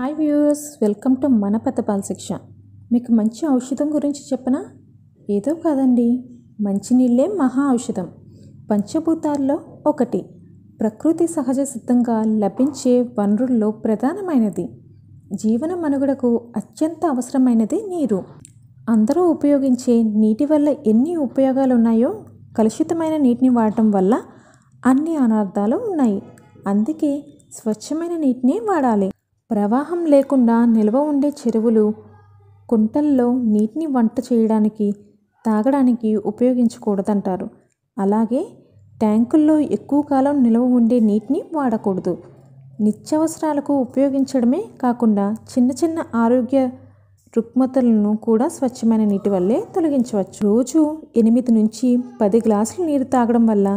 hi viewers welcome to మన పెద్దపాల శిక్ష మీకు మంచి ఔషధం గురించి చెప్పనా ఏదో కాదండి మంచినీళ్ళే మహా ఔషధం పంచభూతాల్లో ఒకటి ప్రకృతి సహజ సిద్ధంగా లభించే వనరుల్లో ప్రధానమైనది జీవన మనుగడకు అత్యంత అవసరమైనది నీరు అందరూ ఉపయోగించే నీటి వల్ల ఎన్ని ఉపయోగాలు ఉన్నాయో కలుషితమైన నీటిని వాడటం వల్ల అన్ని అనర్థాలు ఉన్నాయి అందుకే స్వచ్ఛమైన నీటిని వాడాలి ప్రవాహం లేకుండా నిల్వ ఉండే చెరువులు కుంటల్లో నీటిని వంట చేయడానికి తాగడానికి ఉపయోగించకూడదంటారు అలాగే ట్యాంకుల్లో ఎక్కువ కాలం నిల్వ ఉండే నీటిని వాడకూడదు నిత్యవసరాలకు ఉపయోగించడమే కాకుండా చిన్న చిన్న ఆరోగ్య రుగ్మతలను కూడా స్వచ్ఛమైన నీటి వల్లే తొలగించవచ్చు రోజు ఎనిమిది నుంచి పది గ్లాసుల నీరు తాగడం వల్ల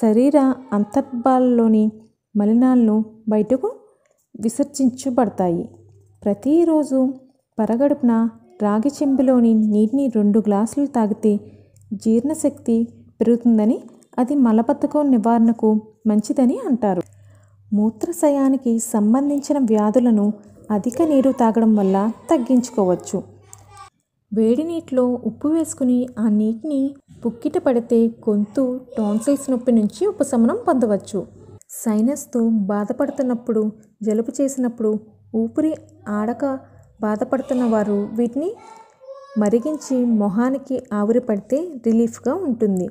శరీర అంతర్భాల్లోని మలినాలను బయటకు విసర్జించబడతాయి ప్రతిరోజు పరగడుపున రాగి చెంబులోని నీటిని రెండు గ్లాసులు తాగితే జీర్ణశక్తి పెరుగుతుందని అది మలబద్ధకం నివారణకు మంచిదని అంటారు మూత్రశయానికి సంబంధించిన వ్యాధులను అధిక నీరు తాగడం వల్ల తగ్గించుకోవచ్చు వేడి నీటిలో ఉప్పు వేసుకుని ఆ నీటిని పుక్కిట పడితే గొంతు టాన్సిల్స్ నొప్పి నుంచి ఉపశమనం పొందవచ్చు సైనస్తో బాధపడుతున్నప్పుడు జలుబు చేసినప్పుడు ఊపిరి ఆడక బాధపడుతున్న వారు వీటిని మరిగించి మొహానికి ఆవిరి పడితే రిలీఫ్గా ఉంటుంది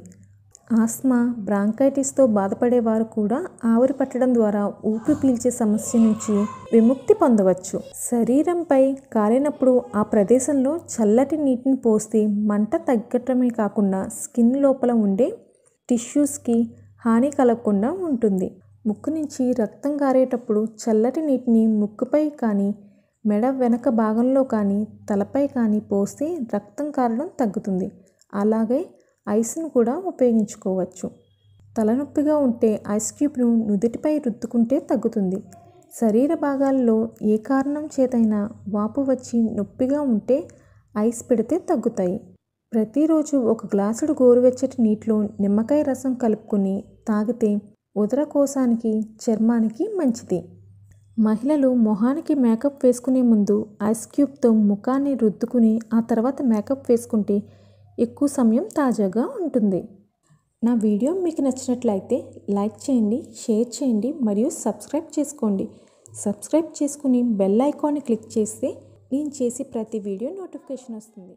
ఆస్మా బ్రాంకైటిస్తో బాధపడేవారు కూడా ఆవిరి పట్టడం ద్వారా ఊపిరి పీల్చే సమస్య నుంచి విముక్తి పొందవచ్చు శరీరంపై కాలినప్పుడు ఆ ప్రదేశంలో చల్లటి నీటిని పోస్తే మంట తగ్గటమే కాకుండా స్కిన్ లోపల ఉండే టిష్యూస్కి హాని కలగకుండా ఉంటుంది ముక్కు నుంచి రక్తం గారేటప్పుడు చల్లటి నీటిని ముక్కుపై కానీ మెడ వెనక భాగంలో కానీ తలపై కానీ పోస్తే రక్తం కారడం తగ్గుతుంది అలాగే ఐస్ను కూడా ఉపయోగించుకోవచ్చు తలనొప్పిగా ఉంటే ఐస్ క్యూబ్ను నుదుటిపై రుద్దుకుంటే తగ్గుతుంది శరీర భాగాల్లో ఏ కారణం చేతైనా వాపు వచ్చి నొప్పిగా ఉంటే ఐస్ పెడితే తగ్గుతాయి ప్రతిరోజు ఒక గ్లాసుడు గోరువెచ్చటి నీటిలో నిమ్మకాయ రసం కలుపుకొని తాగితే ఉదరకోశానికి చర్మానికి మంచిది మహిళలు మొహానికి మేకప్ వేసుకునే ముందు ఐస్ క్యూబ్తో ముఖాన్ని రుద్దుకుని ఆ తర్వాత మేకప్ వేసుకుంటే ఎక్కువ సమయం తాజాగా ఉంటుంది నా వీడియో మీకు నచ్చినట్లయితే లైక్ చేయండి షేర్ చేయండి మరియు సబ్స్క్రైబ్ చేసుకోండి సబ్స్క్రైబ్ చేసుకుని బెల్ ఐకాన్ని క్లిక్ చేస్తే నేను చేసి ప్రతి వీడియో నోటిఫికేషన్ వస్తుంది